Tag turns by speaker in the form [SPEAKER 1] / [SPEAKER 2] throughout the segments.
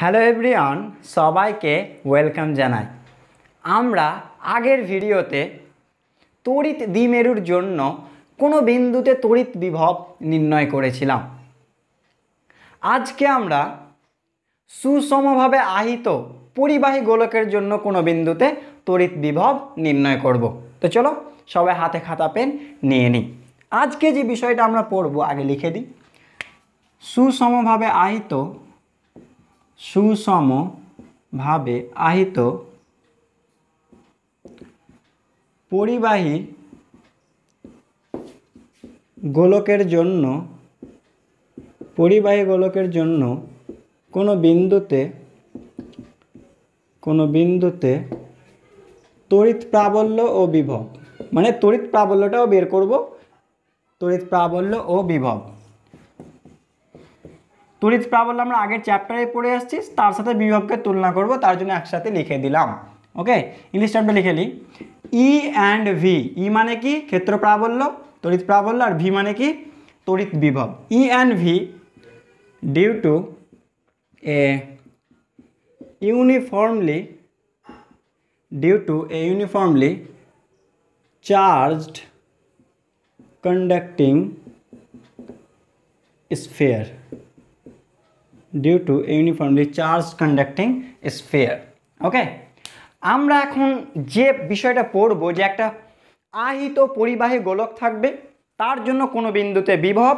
[SPEAKER 1] Hello everyone সবাইকে welcome জানাই আমরা আগের ভিডিওতে তড়িৎ দ্বিমেরুর জন্য কোনো বিন্দুতে তড়িৎ বিভব নির্ণয় করেছিলাম আজকে আমরা সুষমভাবে আহিত পরিবাহী গোলকের জন্য কোনো বিন্দুতে তড়িৎ বিভব নির্ণয় করব। তো চলো সবাই হাতে খাতা পেন নিয়ে নিই আজকে যে বিষয়টা আমরা পড়ব আগে লিখে দিই সুষমভাবে আহিত সুষমভাবে আহিত পরিবাহী গোলকের জন্য পরিবাহী গোলকের জন্য কোনো বিন্দুতে কোনো বিন্দুতে তড়িৎ প্রাবল্য ও বিভব মানে তড়িৎ প্রাবল্যটাও বের করব তড়িৎ প্রাবল্য ও বিভব তড়িৎ প্রাবল্য আমরা আগের চ্যাপ্টারে পড়ে আসছি তার সাথে বিভবকে তুলনা করব তার জন্য একসাথে লিখে দিলাম ওকে ইংলিশ টার্মটা লিখে নিই ই অ্যান্ড ভি ই মানে কি ক্ষেত্র প্রাবল্য তড়িৎ প্রাবল্য আর ভি মানে কি তড়িৎ বিভব E and V due to a uniformly due to a uniformly charged conducting sphere due to uniformly charge conducting sphere okay আমরা এখন যে বিষয়টা পড়ব যে একটা আহিত পরিবাহী গোলক থাকবে তার জন্য কোনো বিন্দুতে বিভব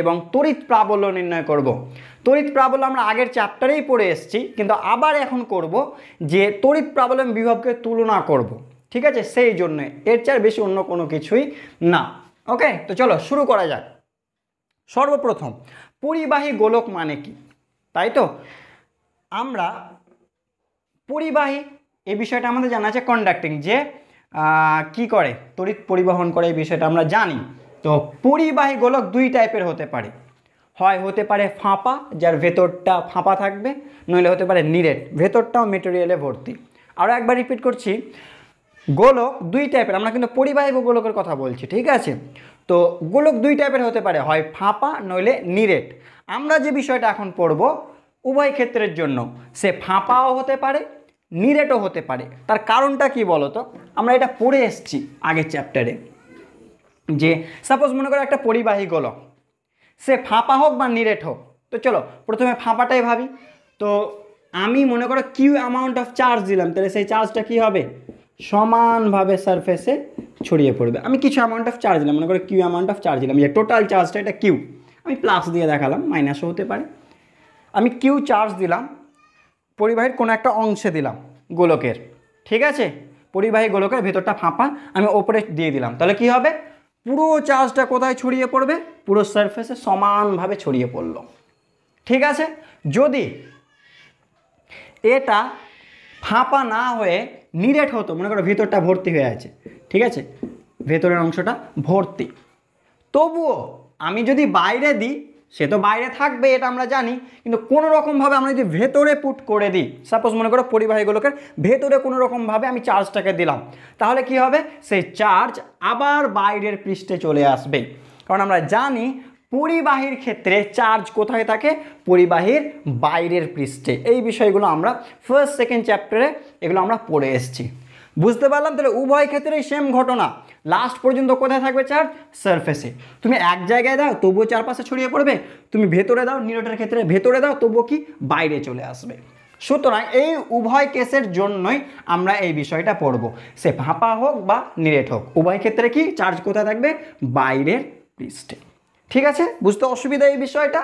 [SPEAKER 1] এবং তড়িৎ প্রাবল্য নির্ণয় করব। তড়িৎ প্রাবল্য আমরা আগের চ্যাপ্টারেই পড়ে এসেছি কিন্তু আবার এখন করব যে তড়িৎ প্রাবল্য বিভবকে তুলনা করব। ঠিক আছে সেই জন্য এর চার বেশি অন্য কোনো কিছুই না ওকে তো চলো শুরু করা যাক সর্বপ্রথম পরিবাহী গোলক মানে কি তাই তো আমরা পরিবাহী এই বিষয়টা আমাদের জানা আছে কন্ডাক্টিং যে কি করে তড়িৎ পরিবহন করে এই বিষয়টা আমরা জানি তো পরিবাহী গোলক দুই টাইপের হতে পারে হয় হতে পারে ফাঁপা যার ভেতরটা ফাঁপা থাকবে নইলে হতে পারে নিরেট ভেতরটাও মেটেরিয়ালে ভর্তি আরও একবার রিপিট করছি গোলক দুই টাইপের আমরা কিন্তু পরিবাহী গোলকের কথা বলছি ঠিক আছে তো গোলক দুই টাইপের হতে পারে হয় ফাঁপা নইলে নিরেট আমরা যে বিষয়টা এখন পড়ব উভয় ক্ষেত্রের জন্য সে ফাঁপাও হতে পারে নিরেটও হতে পারে তার কারণটা কি বলতো আমরা এটা পড়ে এসছি আগের চ্যাপ্টারে যে সাপোজ মনে করো একটা পরিবাহী গোলক সে ফাঁপা হোক বা নিরেট হোক তো চলো প্রথমে ফাঁপাটাই ভাবি তো আমি মনে করো কিউ অ্যামাউন্ট অফ চার্জ দিলাম তাহলে সেই চার্জটা কি হবে সমানভাবে সারফেসে ছড়িয়ে পড়বে আমি কিছু অ্যামাউন্ট অফ চার্জ দিলাম মনে করো কিউ অ্যামাউন্ট অফ চার্জ দিলাম যে টোটাল চার্জটা এটা কিউ আমি প্লাস দিয়ে দেখালাম মাইনাসও হতে পারে আমি কিউ চার্জ দিলাম পরিবাহীর কোনো একটা অংশে দিলাম গোলকের ঠিক আছে পরিবাহী গোলকের ভেতরটা ফাঁপা আমি ওপরে দিয়ে দিলাম তাহলে কি হবে পুরো চার্জটা কোথায় ছড়িয়ে পড়বে পুরো সারফেসে সমানভাবে ছড়িয়ে পড়ল ঠিক আছে যদি এটা ফাঁপা না হয়ে নিরেট হতো মনে করো ভেতরটা ভর্তি হয়ে আছে ঠিক আছে ভেতরের অংশটা ভর্তি তবুও আমি যদি বাইরে দিই সে তো বাইরে থাকবে এটা আমরা জানি কিন্তু কোনো রকমভাবে আমরা যদি ভেতরে পুট করে দিই সাপোজ মনে করো পরিবাহীগুলোকে ভেতরে কোনো রকমভাবে আমি চার্জটাকে দিলাম তাহলে কি হবে সেই চার্জ আবার বাইরের পৃষ্ঠে চলে আসবে কারণ আমরা জানি পরিবাহীর ক্ষেত্রে চার্জ কোথায় থাকে পরিবাহীর বাইরের পৃষ্ঠে এই বিষয়গুলো আমরা ফার্স্ট সেকেন্ড চ্যাপ্টারে এগুলো আমরা পড়ে এসেছি বুঝতে পারলাম তাহলে উভয় ক্ষেত্রেই সেম ঘটনা লাস্ট পর্যন্ত কোথায় থাকবে চার্জ সারফেসে তুমি এক জায়গায় দাও তবুও চারপাশে ছড়িয়ে পড়বে তুমি ভেতরে দাও নিরটের ক্ষেত্রে ভেতরে দাও তবুও কি বাইরে চলে আসবে সুতরাং এই উভয় কেসের জন্যই আমরা এই বিষয়টা পড়ব সে ফাঁপা হোক বা নিরেট হোক উভয় ক্ষেত্রে কি চার্জ কোথায় থাকবে বাইরের পৃষ্ঠে ঠিক আছে বুঝতে অসুবিধা এই বিষয়টা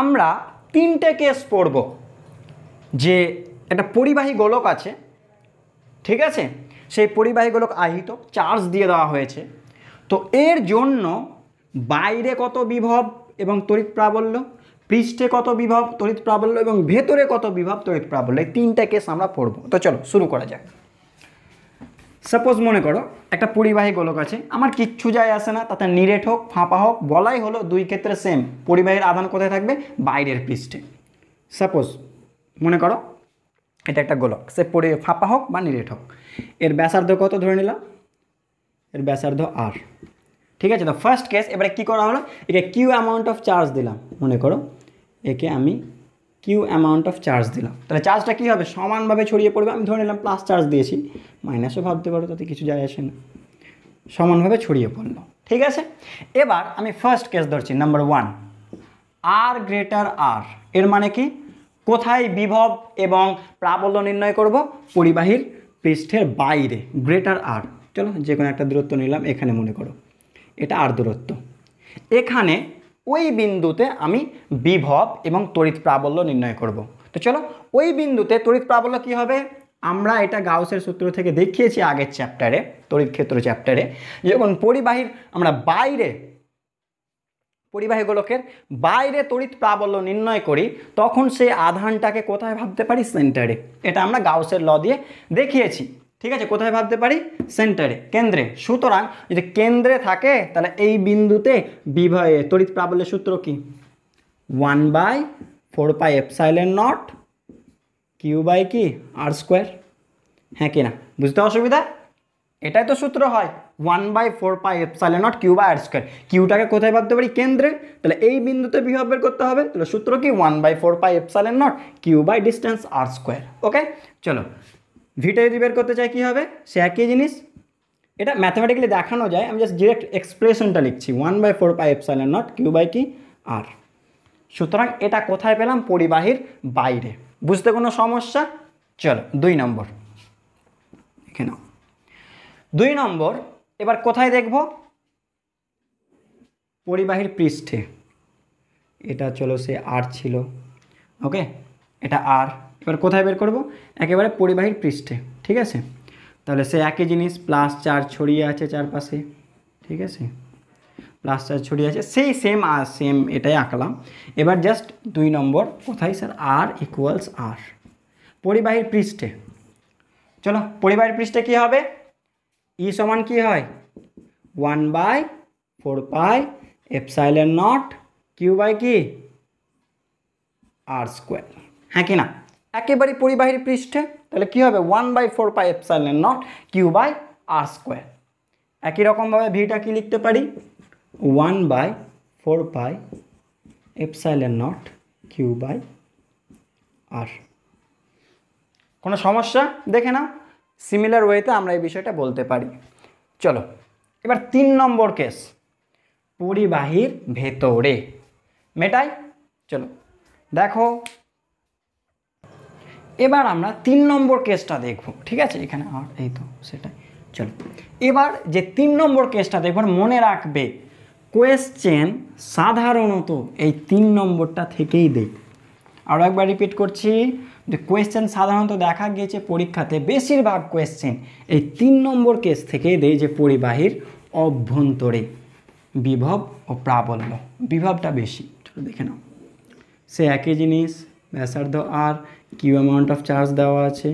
[SPEAKER 1] আমরা তিনটে কেস পড়ব যে একটা পরিবাহী গোলক আছে ঠিক আছে সেই পরিবাহী গোলক আহিত চার্জ দিয়ে দেওয়া হয়েছে তো এর জন্য বাইরে কত বিভব এবং তড়িৎ প্রাবল্য পৃষ্ঠে কত বিভব তড়িৎ প্রাবল্য এবং ভেতরে কত বিভব তড়িৎ প্রাবল্য এই তিনটা কেস আমরা পড়ব তো চলো শুরু করা যাক সাপোজ মনে করো একটা পরিবাহী গোলক আছে আমার কিচ্ছু যায় আসে না তাতে নিরেট হোক ফাঁপা হোক বলাই হলো দুই ক্ষেত্রে সেম পরিবাহীর আদান কোথায় থাকবে বাইরের পৃষ্ঠে সাপোজ মনে করো এটা একটা গোলক সে পরি ফাঁপা হোক বা নিরেট হোক এর ব্যাসার্ধ কত ধরে নিলাম এর ব্যাসার্ধ আর ঠিক আছে তো ফার্স্ট কেস এবারে কী করা হলো একে কিউ অ্যামাউন্ট অফ চার্জ দিলাম মনে করো একে আমি কিউ অ্যামাউন্ট অফ চার্জ দিলাম তাহলে চার্জটা কী হবে সমানভাবে ছড়িয়ে পড়বে আমি ধরে নিলাম প্লাস চার্জ দিয়েছি মাইনাসও ভাবতে পারো তাতে কিছু যায় আসে না সমানভাবে ছড়িয়ে পড়লো ঠিক আছে এবার আমি ফার্স্ট কেস ধরছি number one R greater R এর মানে কি কোথায় বিভব এবং প্রাবল্য নির্ণয় করব পরিবাহীর পৃষ্ঠের বাইরে গ্রেটার আর চলো যে কোনো একটা দূরত্ব নিলাম এখানে মনে করো এটা আর দূরত্ব এখানে ওই বিন্দুতে আমি বিভব এবং তড়িৎ প্রাবল্য নির্ণয় করব। তো চলো ওই বিন্দুতে তড়িৎ প্রাবল্য কি হবে আমরা এটা গাউসের সূত্র থেকে দেখিয়েছি আগের চ্যাপ্টারে তড়িৎ ক্ষেত্র চ্যাপ্টারে যখন পরিবাহীর আমরা বাইরে পরিবাহী বাইরে তড়িৎ প্রাবল্য নির্ণয় করি তখন সেই আধানটাকে কোথায় ভাবতে পারি সেন্টারে এটা আমরা গাউসের ল দিয়ে দেখিয়েছি ঠিক আছে কোথায় ভাবতে পারি সেন্টারে কেন্দ্রে সুতরাং যদি কেন্দ্রে থাকে তাহলে এই বিন্দুতে বিভয়ে তড়িৎ প্রাবল্যের সূত্র কি one by four pi epsilon naught q by কি আর স্কোয়ার হ্যাঁ কি না বুঝতে অসুবিধা এটাই তো সূত্র হয় one by four pi epsilon naught q by R square কিউটাকে কোথায় ভাবতে পারি কেন্দ্রে তাহলে এই বিন্দুতে বিভব বের করতে হবে তাহলে সূত্র কি one by four pi epsilon naught q by distance R square okay চলো ভিটা যদি বের করতে চাই কী হবে সে একই জিনিস এটা ম্যাথামেটিক্যালি দেখানো যায় আমি জাস্ট ডিরেক্ট এক্সপ্রেশনটা লিখছি one by four pi epsilon naught q by কি আর সুতরাং এটা কোথায় পেলাম পরিবাহীর বাইরে বুঝতে কোনো সমস্যা চলো দুই নম্বর এখানে দুই নম্বর এবার কোথায় দেখব পরিবাহীর পৃষ্ঠে এটা চলো সে আর ছিল ওকে এটা আর এবার কোথায় বের করব একেবারে পরিবাহীর পৃষ্ঠে ঠিক আছে তাহলে সে একই জিনিস প্লাস চার ছড়িয়ে আছে চারপাশে ঠিক আছে প্লাস চার ছড়িয়ে আছে সেই সেম আর সেম এটাই আঁকলাম এবার জাস্ট দুই নম্বর কোথায় স্যার আর ইকুয়ালস আর পরিবাহীর পৃষ্ঠে চলো পরিবাহীর পৃষ্ঠে কি হবে ই e সমান কি হয় one by four pi epsilon naught q by কি আর স্কোয়ার হ্যাঁ কি না একেবারে পরিবাহীর পৃষ্ঠে তাহলে কী হবে one by four pi epsilon naught q by R square একই রকমভাবে ভিটা কি লিখতে পারি one by four pi epsilon naught q by r কোনো সমস্যা দেখে নাও সিমিলার ওয়েতে আমরা এই বিষয়টা বলতে পারি চলো এবার তিন নম্বর কেস পরিবাহীর ভেতরে মেটাই চলো দেখো এবার আমরা তিন নম্বর কেসটা দেখব ঠিক আছে এখানে আর এই তো সেটাই চলো এবার যে তিন নম্বর কেসটা দেখব মনে রাখবে কোয়েশ্চেন সাধারণত এই তিন নম্বরটা থেকেই দেয় আরও একবার রিপিট করছি যে কোয়েশ্চেন সাধারণত দেখা গিয়েছে পরীক্ষাতে বেশিরভাগ কোয়েশ্চেন এই তিন নম্বর কেস থেকেই দেয় যে পরিবাহীর অভ্যন্তরে বিভব ও প্রাবল্য বিভবটা বেশি দেখে নাও সে একই জিনিস ব্যাসার্ধ আর কিউ অ্যামাউন্ট অফ চার্জ দেওয়া আছে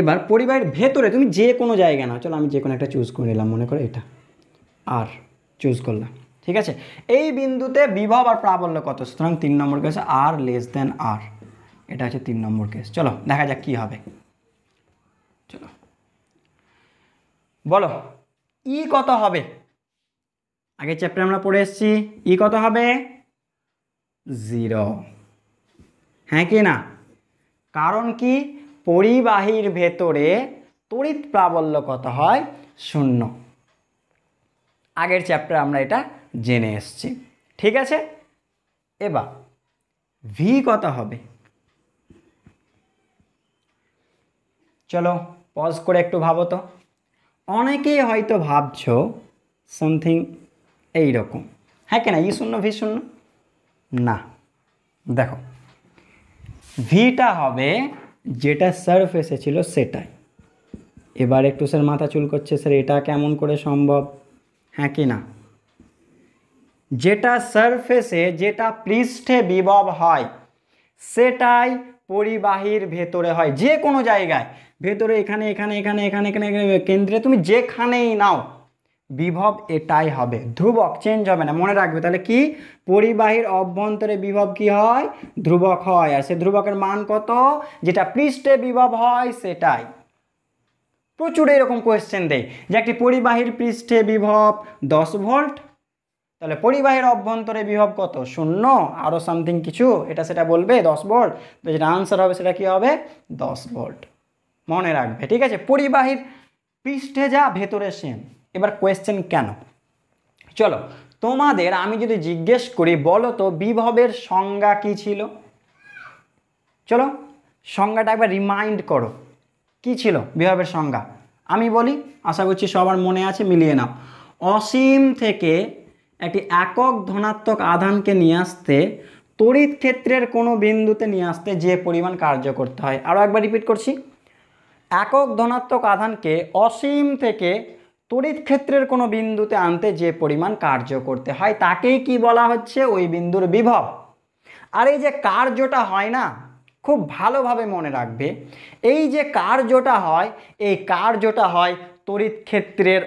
[SPEAKER 1] এবার পরিবারের ভেতরে তুমি যে কোনো জায়গা নাও চলো আমি যে কোনো একটা চুজ করে নিলাম মনে করো এটা আর চুজ করলাম ঠিক আছে এই বিন্দুতে বিভব আর প্রাবল্য কত সুতরাং তিন নম্বর কেস আর লেস দেন আর এটা হচ্ছে তিন নম্বর কেস চলো দেখা যাক কী হবে চলো বলো ই e কত হবে আগের চ্যাপ্টারে আমরা পড়ে এসেছি ই e কত হবে জিরো হ্যাঁ কি না কারণ কি পরিবাহীর ভেতরে তড়িৎ প্রাবল্য কত হয় শূন্য আগের চ্যাপ্টারে আমরা এটা জেনে এসছি ঠিক আছে এবার ভি কত হবে চলো পজ করে একটু ভাবো তো অনেকেই হয়তো ভাবছ সামথিং এইরকম হ্যাঁ কেনা ই শূন্য ভি শূন্য না দেখো ভিটা হবে যেটা সার্ফ এসেছিল সেটাই এবার একটু স্যার মাথা চুল করছে স্যার এটা কেমন করে সম্ভব হ্যাঁ কি না যেটা সারফেসে যেটা পৃষ্ঠে বিভব হয় সেটাই পরিবাহীর ভেতরে হয় যে কোনো জায়গায় ভেতরে এখানে এখানে এখানে এখানে এখানে কেন্দ্রে তুমি যেখানেই নাও বিভব এটাই হবে ধ্রুবক চেঞ্জ হবে না মনে রাখবে তাহলে কি পরিবাহীর অভ্যন্তরে বিভব কি হয় ধ্রুবক হয় আর সে ধ্রুবকের মান কত যেটা পৃষ্ঠে বিভব হয় সেটাই প্রচুর এরকম কোয়েশ্চেন দেয় যে একটি পরিবাহীর পৃষ্ঠে বিভব দশ ভোল্ট তাহলে পরিবাহীর অভ্যন্তরে বিভব কত শূন্য আরও সামথিং কিছু এটা সেটা বলবে দশ ভোল্ট তো যেটা আনসার হবে সেটা কি হবে দশ ভোল্ট মনে রাখবে ঠিক আছে পরিবাহীর পৃষ্ঠে যা ভেতরে সেম এবার কোয়েশ্চেন কেন চলো তোমাদের আমি যদি জিজ্ঞেস করি বলো তো বিভবের সংজ্ঞা কি ছিল চলো সংজ্ঞাটা একবার রিমাইন্ড করো কি ছিল বিভবের সংজ্ঞা আমি বলি আশা করছি সবার মনে আছে মিলিয়ে নাও অসীম থেকে একটি একক ধনাত্মক আধানকে নিয়ে আসতে তড়িৎ ক্ষেত্রের কোনো বিন্দুতে নিয়ে আসতে যে পরিমাণ কার্য করতে হয় আরও একবার রিপিট করছি একক ধনাত্মক আধানকে অসীম থেকে তড়িৎ ক্ষেত্রের কোনো বিন্দুতে আনতে যে পরিমাণ কার্য করতে হয় তাকেই কি বলা হচ্ছে ওই বিন্দুর বিভব আর এই যে কার্যটা হয় না খুব ভালোভাবে মনে রাখবে এই যে কার্যটা হয় এই কার্যটা হয় তড়িৎ ক্ষেত্রের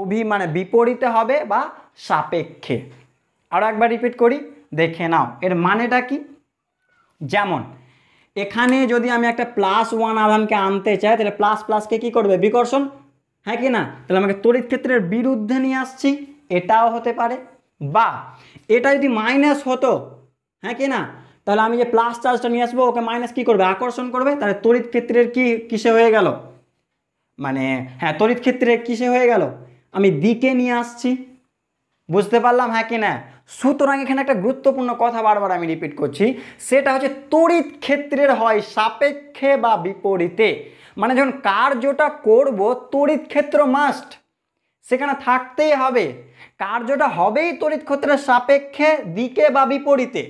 [SPEAKER 1] অভি মানে বিপরীতে হবে বা সাপেক্ষে আর একবার রিপিট করি দেখে নাও এর মানেটা কি যেমন এখানে যদি আমি একটা প্লাস ওয়ান আধানকে আনতে চাই তাহলে প্লাস প্লাসকে কি করবে বিকর্ষণ হ্যাঁ কি না তাহলে আমাকে তড়িৎ ক্ষেত্রের বিরুদ্ধে নিয়ে আসছি এটাও হতে পারে বা এটা যদি মাইনাস হতো হ্যাঁ কি না তাহলে আমি যে প্লাস চার্জটা নিয়ে আসবো ওকে মাইনাস কী করবে আকর্ষণ করবে তাহলে তড়িৎ ক্ষেত্রের কি কিসে হয়ে গেল মানে হ্যাঁ তড়িৎ ক্ষেত্রে কিসে হয়ে গেল আমি দিকে নিয়ে আসছি বুঝতে পারলাম হ্যাঁ কি না সুতরাং এখানে একটা গুরুত্বপূর্ণ কথা বারবার আমি রিপিট করছি সেটা হচ্ছে তড়িৎ ক্ষেত্রের হয় সাপেক্ষে বা বিপরীতে মানে যখন কার্যটা করব তড়িৎ ক্ষেত্র মাস্ট সেখানে থাকতেই হবে কার্যটা হবেই তড়িৎ ক্ষেত্রের সাপেক্ষে দিকে বা বিপরীতে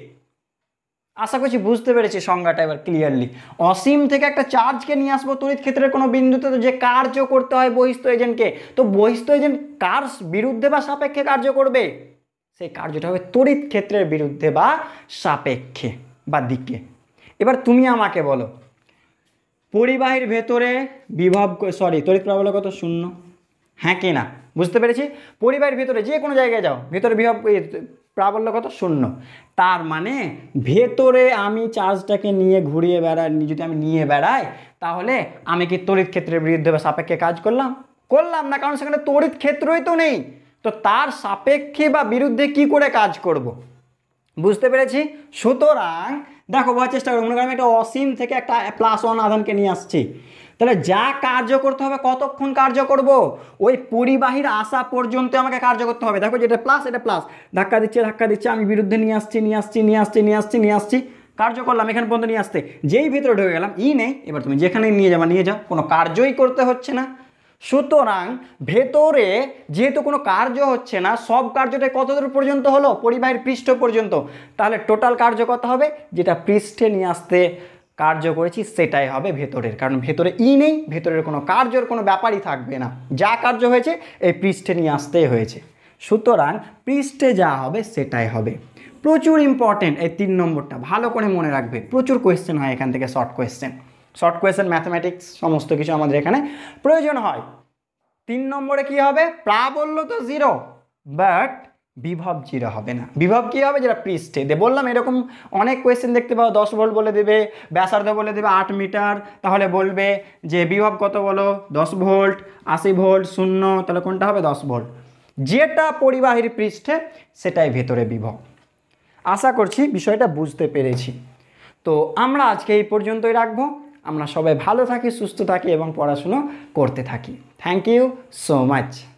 [SPEAKER 1] আশা করছি বুঝতে পেরেছি সংজ্ঞাটা এবার ক্লিয়ারলি অসীম থেকে একটা চার্জকে নিয়ে আসবো তড়িৎ ক্ষেত্রের কোনো বিন্দুতে তো যে কার্য করতে হয় বহিস্থ এজেন্টকে তো বহিস্থ এজেন্ট কার বিরুদ্ধে বা সাপেক্ষে কার্য করবে সেই কার্যটা হবে তড়িৎ ক্ষেত্রের বিরুদ্ধে বা সাপেক্ষে বা দিকে এবার তুমি আমাকে বলো পরিবাহীর ভেতরে বিভব সরি তড়িৎ প্রবল কত শূন্য হ্যাঁ কি না বুঝতে পেরেছি পরিবাহীর ভেতরে যে কোনো জায়গায় যাও ভেতরে বিভব প্রাবল্য কত শূন্য তার মানে ভেতরে আমি চার্জটাকে নিয়ে ঘুরিয়ে বেড়াই যদি আমি নিয়ে বেড়াই তাহলে আমি কি তড়িৎ ক্ষেত্রের বিরুদ্ধে বা সাপেক্ষে কাজ করলাম করলাম না কারণ সেখানে তড়িৎ ক্ষেত্রই তো নেই তো তার সাপেক্ষে বা বিরুদ্ধে কি করে কাজ করব। বুঝতে পেরেছি সুতরাং দেখো বোঝার চেষ্টা করো মনে করি আমি একটা অসীম থেকে একটা প্লাস ওয়ান আধানকে নিয়ে আসছি তাহলে যা কার্য করতে হবে কতক্ষণ কার্য করব ওই পরিবাহীর আসা পর্যন্ত আমাকে কার্য করতে হবে দেখো যেটা প্লাস এটা প্লাস ধাক্কা দিচ্ছে ধাক্কা দিচ্ছে আমি বিরুদ্ধে নিয়ে আসছি নিয়ে আসছি নিয়ে আসছি নিয়ে আসছি নিয়ে আসছি কার্য করলাম এখানে পর্যন্ত নিয়ে আসতে যেই ভিতরে ঢুকে গেলাম ই নেই এবার তুমি যেখানে নিয়ে যাবা নিয়ে যাও কোনো কার্যই করতে হচ্ছে না সুতরাং ভেতরে যেহেতু কোনো কার্য হচ্ছে না সব কার্যটা কতদূর পর্যন্ত হলো পরিবাহের পৃষ্ঠ পর্যন্ত তাহলে টোটাল কার্য কত হবে যেটা পৃষ্ঠে নিয়ে আসতে কার্য করেছি সেটাই হবে ভেতরের কারণ ভেতরে ই নেই ভেতরের কোনো কার্যর কোনো ব্যাপারই থাকবে না যা কার্য হয়েছে এই পৃষ্ঠে নিয়ে আসতেই হয়েছে সুতরাং পৃষ্ঠে যা হবে সেটাই হবে প্রচুর ইম্পর্টেন্ট এই তিন নম্বরটা ভালো করে মনে রাখবে প্রচুর কোয়েশ্চেন হয় এখান থেকে short question short question mathematics সমস্ত কিছু আমাদের এখানে প্রয়োজন হয় তিন নম্বরে কি হবে প্রা বললো তো জিরো বাট বিভব জিরো হবে না বিভব কী হবে যেটা পৃষ্ঠে দে বললাম এরকম অনেক কোয়েশ্চেন দেখতে পাবো দশ ভোল্ট বলে দেবে ব্যাসার্ধ বলে দেবে আট মিটার তাহলে বলবে যে বিভব কত বলো দশ ভোল্ট আশি ভোল্ট শূন্য তাহলে কোনটা হবে দশ ভোল্ট যেটা পরিবাহীর পৃষ্ঠে সেটাই ভেতরে বিভব আশা করছি বিষয়টা বুঝতে পেরেছি তো আমরা আজকে এই পর্যন্তই রাখবো আমরা সবাই ভালো থাকি সুস্থ থাকি এবং পড়াশুনো করতে থাকি থ্যাংক ইউ সো মাচ